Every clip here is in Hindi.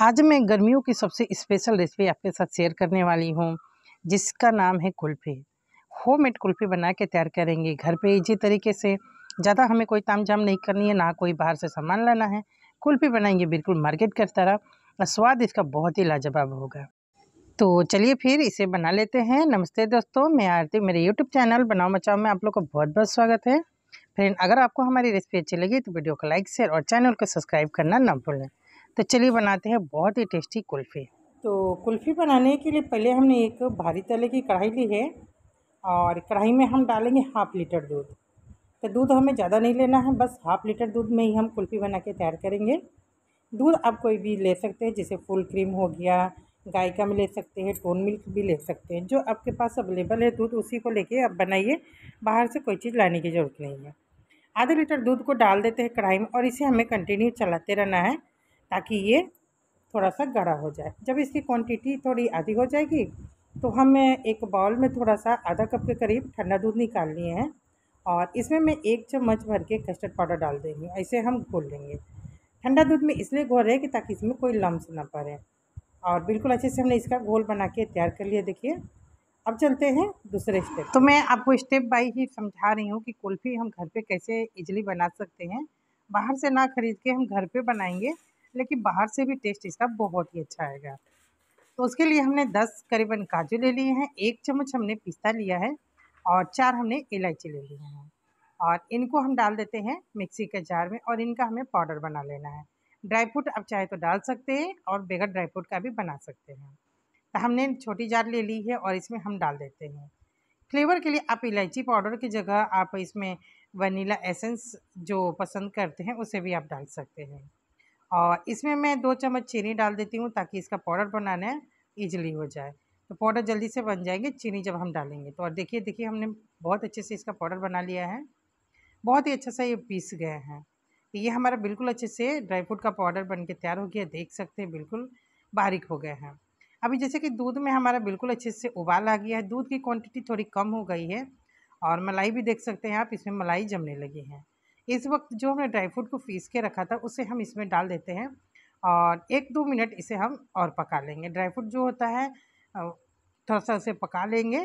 आज मैं गर्मियों की सबसे स्पेशल रेसिपी आपके साथ शेयर करने वाली हूँ जिसका नाम है कुल्फ़ी होम मेड कुल्फ़ी बना के तैयार करेंगे घर पे इजी तरीके से ज़्यादा हमें कोई ताम झाम नहीं करनी है ना कोई बाहर से सामान लाना है कुल्फ़ी बनाएंगे बिल्कुल मार्केट की तरह स्वाद इसका बहुत ही लाजवाब होगा तो चलिए फिर इसे बना लेते हैं नमस्ते दोस्तों मैं आरती मेरे यूट्यूब चैनल बनाओ मचाओ में आप लोग का बहुत बहुत स्वागत है फ्रेंड अगर आपको हमारी रेसिपी अच्छी लगी तो वीडियो को लाइक शेयर और चैनल को सब्सक्राइब करना ना भूलें तो चलिए बनाते हैं बहुत ही टेस्टी कुल्फ़ी तो कुल्फ़ी बनाने के लिए पहले हमने एक भारी तले की कढ़ाई ली है और कढ़ाई में हम डालेंगे हाफ़ लीटर दूध तो दूध हमें ज़्यादा नहीं लेना है बस हाफ़ लीटर दूध में ही हम कुल्फ़ी बना के तैयार करेंगे दूध आप कोई भी ले सकते हैं जैसे फुल क्रीम हो गया गाय का भी ले सकते हैं टोन मिल्क भी ले सकते हैं जो आपके पास अवेलेबल है दूध उसी को लेके आप बनाइए बाहर से कोई चीज़ लाने की ज़रूरत नहीं है आधा लीटर दूध को डाल देते हैं कढ़ाई में और इसे हमें कंटिन्यू चलाते रहना है ताकि ये थोड़ा सा गाढ़ा हो जाए जब इसकी क्वांटिटी थोड़ी आधी हो जाएगी तो हम एक बाउल में थोड़ा सा आधा कप के करीब ठंडा दूध निकाल लिए हैं और इसमें मैं एक चम्मच भर के कस्टर्ड पाउडर डाल देंगी ऐसे हम घोल लेंगे ठंडा दूध में इसलिए घोल रहे कि ताकि इसमें कोई लम्स ना पड़े और बिल्कुल अच्छे से हमने इसका घोल बना के तैयार कर लिया देखिए अब चलते हैं दूसरे स्टेप तो मैं आपको स्टेप बाई ही समझा रही हूँ कि कुल्फ़ी हम घर पे कैसे इजली बना सकते हैं बाहर से ना ख़रीद के हम घर पे बनाएंगे लेकिन बाहर से भी टेस्ट इसका बहुत ही अच्छा आएगा तो उसके लिए हमने दस करीबन काजू ले लिए हैं एक चम्मच हमने पिस्ता लिया है और चार हमने इलायची ले लिए हैं और इनको हम डाल देते हैं मिक्सी के जार में और इनका हमें पाउडर बना लेना है ड्राई फ्रूट आप चाहे तो डाल सकते हैं और बगैर ड्राई फ्रूट का भी बना सकते हैं तो हमने छोटी जार ले ली है और इसमें हम डाल देते हैं फ्लेवर के लिए आप इलायची पाउडर की जगह आप इसमें वनीला एसेंस जो पसंद करते हैं उसे भी आप डाल सकते हैं और इसमें मैं दो चम्मच चीनी डाल देती हूँ ताकि इसका पाउडर बनाना ईजिली हो जाए तो पाउडर जल्दी से बन जाएंगे चीनी जब हम डालेंगे तो और देखिए देखिए हमने बहुत अच्छे से इसका पाउडर बना लिया है बहुत ही अच्छा सा ये पीस गए हैं ये हमारा बिल्कुल अच्छे से ड्राई फ्रूट का पाउडर बन के तैयार हो गया देख सकते हैं बिल्कुल बारीक हो गए हैं अभी जैसे कि दूध में हमारा बिल्कुल अच्छे से उबाल आ गया है दूध की क्वांटिटी थोड़ी कम हो गई है और मलाई भी देख सकते हैं आप इसमें मलाई जमने लगी है इस वक्त जो हमने ड्राई फ्रूट को पीस के रखा था उसे हम इसमें डाल देते हैं और एक दो मिनट इसे हम और पका लेंगे ड्राई फ्रूट जो होता है थोड़ा सा उसे पका लेंगे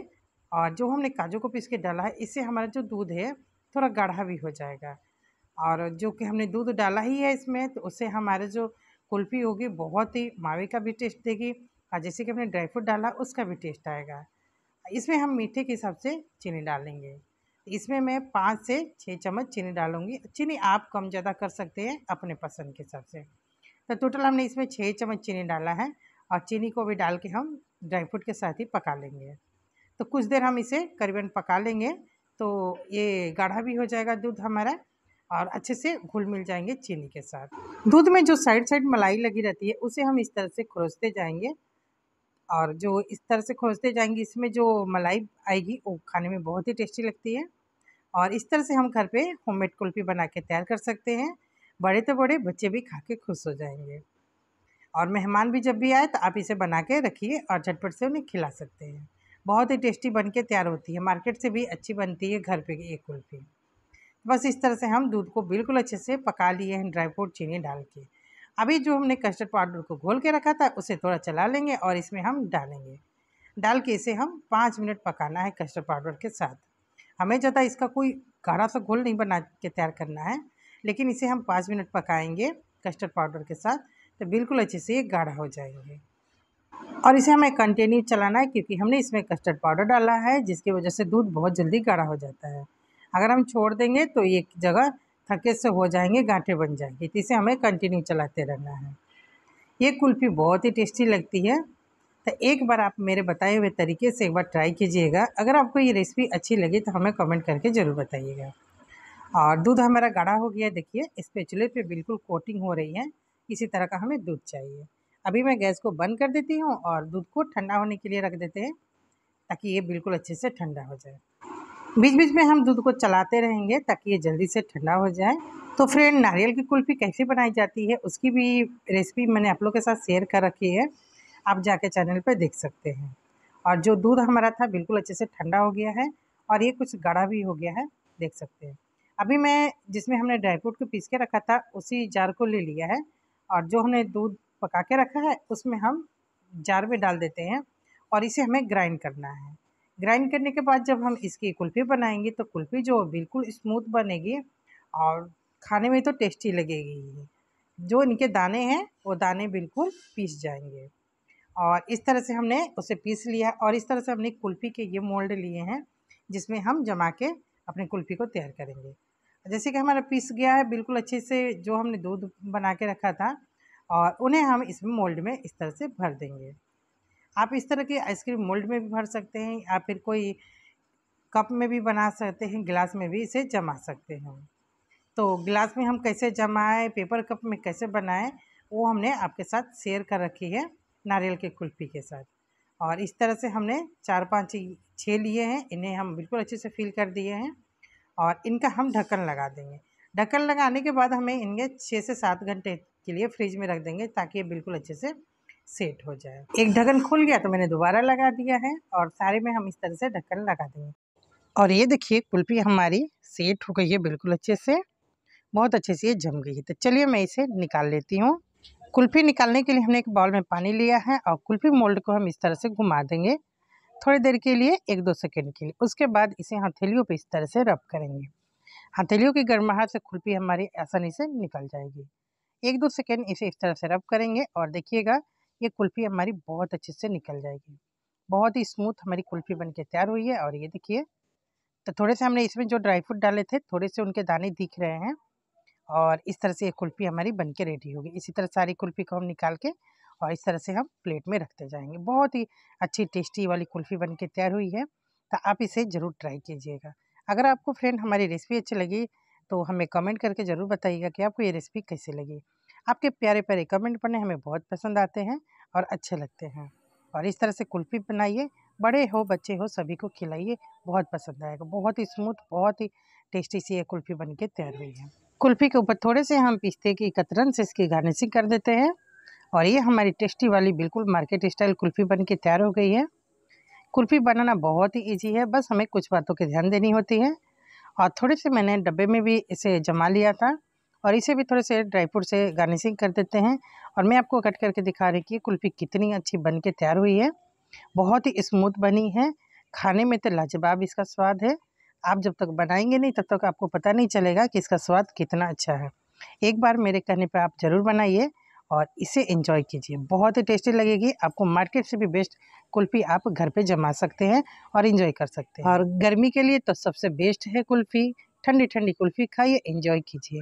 और जो हमने काजू को पीस के डाला है इससे हमारा जो दूध है थोड़ा गाढ़ा भी हो जाएगा और जो कि हमने दूध डाला ही है इसमें तो उससे हमारे जो कुल्फ़ी होगी बहुत ही मावे का भी टेस्ट देगी और जैसे कि हमने ड्राई फ्रूट डाला उसका भी टेस्ट आएगा इसमें हम मीठे के हिसाब से चीनी डालेंगे इसमें मैं पाँच से छः चम्मच चीनी डालूंगी चीनी आप कम ज़्यादा कर सकते हैं अपने पसंद के हिसाब से तो टोटल हमने इसमें छः चम्मच चीनी डाला है और चीनी को भी डाल के हम ड्राई फ्रूट के साथ ही पका लेंगे तो कुछ देर हम इसे करीबन पका लेंगे तो ये गाढ़ा भी हो जाएगा दूध हमारा और अच्छे से घुल मिल जाएंगे चीनी के साथ दूध में जो साइड साइड मलाई लगी रहती है उसे हम इस तरह से खरोचते जाएंगे और जो इस तरह से खोजते जाएंगे इसमें जो मलाई आएगी वो खाने में बहुत ही टेस्टी लगती है और इस तरह से हम घर पे होममेड कुल्फी बना के तैयार कर सकते हैं बड़े तो बड़े बच्चे भी खा के खुश हो जाएंगे और मेहमान भी जब भी आए तो आप इसे बना के रखिए और झटपट से उन्हें खिला सकते हैं बहुत ही टेस्टी बन के तैयार होती है मार्केट से भी अच्छी बनती है घर पर ये कुल्फ़ी बस इस तरह से हम दूध को बिल्कुल अच्छे से पका लिए हैं ड्राई फ्रूट चीनी डाल के अभी जो हमने कस्टर्ड पाउडर को घोल के रखा था उसे थोड़ा चला लेंगे और इसमें हम डालेंगे डाल के इसे हम पाँच मिनट पकाना है कस्टर्ड पाउडर के साथ हमें ज़्यादा इसका कोई गाढ़ा सा घोल नहीं बना के तैयार करना है लेकिन इसे हम पाँच मिनट पकाएंगे कस्टर्ड पाउडर के साथ तो बिल्कुल अच्छे से ये गाढ़ा हो जाएंगे और इसे हमें कंटिन्यू चलाना है क्योंकि हमने इसमें कस्टर्ड पाउडर डाला है जिसकी वजह से दूध बहुत जल्दी गाढ़ा हो जाता है अगर हम छोड़ देंगे तो ये जगह थके से हो जाएंगे गांठे बन जाएंगे तो इसे हमें कंटिन्यू चलाते रहना है ये कुल्फ़ी बहुत ही टेस्टी लगती है तो एक बार आप मेरे बताए हुए तरीके से एक बार ट्राई कीजिएगा अगर आपको ये रेसिपी अच्छी लगी तो हमें कमेंट करके ज़रूर बताइएगा और दूध हमारा गाढ़ा हो गया देखिए इस पे चूल्हे पर बिल्कुल कोटिंग हो रही है इसी तरह का हमें दूध चाहिए अभी मैं गैस को बंद कर देती हूँ और दूध को ठंडा होने के लिए रख देते हैं ताकि ये बिल्कुल अच्छे से ठंडा हो जाए बीच बीच में हम दूध को चलाते रहेंगे ताकि ये जल्दी से ठंडा हो जाए तो फ्रेंड नारियल की कुल्फ़ी कैसे बनाई जाती है उसकी भी रेसिपी मैंने आप लोग के साथ शेयर कर रखी है आप जाके चैनल पर देख सकते हैं और जो दूध हमारा था बिल्कुल अच्छे से ठंडा हो गया है और ये कुछ गाढ़ा भी हो गया है देख सकते हैं अभी मैं जिसमें हमने ड्राई फ्रूट को पीस के रखा था उसी जार को ले लिया है और जो हमने दूध पका के रखा है उसमें हम जार में डाल देते हैं और इसे हमें ग्राइंड करना है ग्राइंड करने के बाद जब हम इसकी कुल्फ़ी बनाएंगे तो कुल्फ़ी जो बिल्कुल स्मूथ बनेगी और खाने में तो टेस्टी लगेगी जो इनके दाने हैं वो दाने बिल्कुल पीस जाएंगे और इस तरह से हमने उसे पीस लिया और इस तरह से हमने कुल्फ़ी के ये मोल्ड लिए हैं जिसमें हम जमा के अपनी कुल्फ़ी को तैयार करेंगे जैसे कि हमारा पीस गया है बिल्कुल अच्छे से जो हमने दूध बना के रखा था और उन्हें हम इसमें मोल्ड में इस तरह से भर देंगे आप इस तरह के आइसक्रीम मोल्ड में भी भर सकते हैं या फिर कोई कप में भी बना सकते हैं गिलास में भी इसे जमा सकते हैं तो गिलास में हम कैसे जमाएं पेपर कप में कैसे बनाएं वो हमने आपके साथ शेयर कर रखी है नारियल के कुल्फ़ी के साथ और इस तरह से हमने चार पाँच छः लिए हैं इन्हें हम बिल्कुल अच्छे से फील कर दिए हैं और इनका हम ढक्कन लगा देंगे ढक्कन लगाने के बाद हमें इनके छः से सात घंटे के लिए फ्रिज में रख देंगे ताकि ये बिल्कुल अच्छे से सेट हो जाए एक ढक्कन खुल गया तो मैंने दोबारा लगा दिया है और सारे में हम इस तरह से ढक्कन लगा देंगे और ये देखिए कुल्फी हमारी सेट हो गई है बिल्कुल अच्छे से बहुत अच्छे से ये जम गई है तो चलिए मैं इसे निकाल लेती हूँ कुल्फी निकालने के लिए हमने एक बाउल में पानी लिया है और कुल्फी मोल्ड को हम इस तरह से घुमा देंगे थोड़ी देर के लिए एक दो सेकेंड के लिए उसके बाद इसे हथेलियों पर इस तरह से रब करेंगे हथेलियों की गर्माहट से कुल्फी हमारी आसानी से निकल जाएगी एक दो सेकेंड इसे इस तरह से रब करेंगे और देखिएगा ये कुल्फ़ी हमारी बहुत अच्छे से निकल जाएगी बहुत ही स्मूथ हमारी कुल्फ़ी बन के तैयार हुई है और ये देखिए तो थोड़े से हमने इसमें जो ड्राई फ्रूट डाले थे थोड़े से उनके दाने दिख रहे हैं और इस तरह से ये कुल्फ़ी हमारी बन के रेडी होगी इसी तरह सारी कुल्फ़ी को हम निकाल के और इस तरह से हम प्लेट में रखते जाएंगे बहुत ही अच्छी टेस्टी वाली कुल्फ़ी बन के तैयार हुई है तो आप इसे ज़रूर ट्राई कीजिएगा अगर आपको फ्रेंड हमारी रेसिपी अच्छी लगी तो हमें कमेंट करके ज़रूर बताइएगा कि आपको ये रेसिपी कैसी लगी आपके प्यारे प्यारे कमेंट पढ़ने हमें बहुत पसंद आते हैं और अच्छे लगते हैं और इस तरह से कुल्फी बनाइए बड़े हो बच्चे हो सभी को खिलाइए बहुत पसंद आएगा बहुत ही स्मूथ बहुत ही टेस्टी सी ये कुल्फी बन के तैयार हुई है कुल्फी के ऊपर थोड़े से हम पिस्ते की कतरन से इसकी गार्निशिंग कर देते हैं और ये हमारी टेस्टी वाली बिल्कुल मार्केट स्टाइल कुल्फी बन के तैयार हो गई है कुल्फी बनाना बहुत ही ईजी है बस हमें कुछ बातों के ध्यान देनी होती है और थोड़े से मैंने डब्बे में भी इसे जमा लिया था और इसे भी थोड़े से ड्राई फ्रूट से गार्निशिंग कर देते हैं और मैं आपको कट करके दिखा रही कि कुल्फ़ी कितनी अच्छी बन के तैयार हुई है बहुत ही स्मूथ बनी है खाने में तो लाजवाब इसका स्वाद है आप जब तक बनाएंगे नहीं तब तक आपको पता नहीं चलेगा कि इसका स्वाद कितना अच्छा है एक बार मेरे कहने पर आप ज़रूर बनाइए और इसे इंजॉय कीजिए बहुत ही टेस्टी लगेगी आपको मार्केट से भी बेस्ट कुल्फ़ी आप घर पे जमा सकते हैं और इन्जॉय कर सकते हैं और गर्मी के लिए तो सबसे बेस्ट है कुल्फ़ी ठंडी ठंडी कुल्फ़ी खाइए इन्जॉय कीजिए